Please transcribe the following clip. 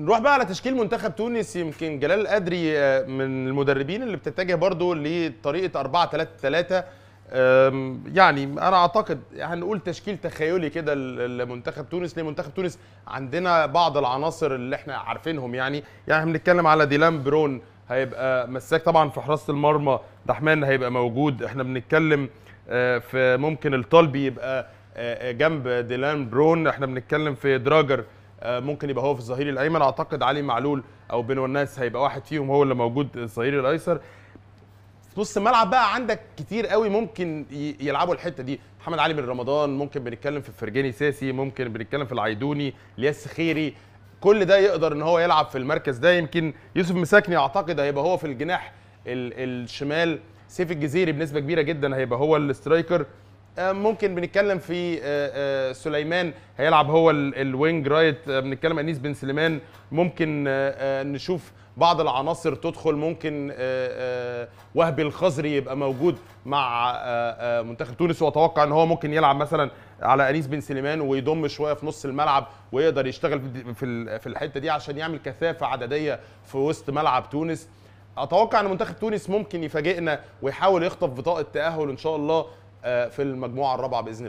نروح بقى على تشكيل منتخب تونس يمكن جلال القدري آه، من المدربين اللي بتتجه برضو لطريقه 4 3 3 يعني انا اعتقد هنقول تشكيل تخيلي كده لمنتخب تونس ليه منتخب تونس عندنا بعض العناصر اللي احنا عارفينهم يعني يعني احنا بنتكلم على ديلان برون هيبقى مساك طبعا في حراسه المرمى دحمان هيبقى موجود احنا بنتكلم آه، في ممكن الطلبي يبقى آه، جنب ديلان برون احنا بنتكلم في دراجر آه، ممكن يبقى هو في الظهير الايمن اعتقد علي معلول او بن وناس هيبقى واحد فيهم هو اللي موجود الظهير الايسر في نص الملعب بقى عندك كتير قوي ممكن يلعبوا الحته دي محمد علي بن رمضان ممكن بنتكلم في فرجاني ساسي ممكن بنتكلم في العيدوني الياس خيري كل ده يقدر ان هو يلعب في المركز ده يمكن يوسف مساكني اعتقد هيبقى هو في الجناح الشمال سيف الجزيري بنسبه كبيره جدا هيبقى هو الاسترايكر آه، ممكن بنتكلم في آه، آه، سليمان هيلعب هو الوينج رايت بنتكلم انيس بن سليمان ممكن نشوف بعض العناصر تدخل ممكن وهبي الخزري يبقى موجود مع منتخب تونس واتوقع ان هو ممكن يلعب مثلا على انيس بن سليمان ويضم شويه في نص الملعب ويقدر يشتغل في في الحته دي عشان يعمل كثافه عدديه في وسط ملعب تونس اتوقع ان منتخب تونس ممكن يفاجئنا ويحاول يخطف بطاقه تاهل ان شاء الله آه، في المجموعه الرابعه باذن الله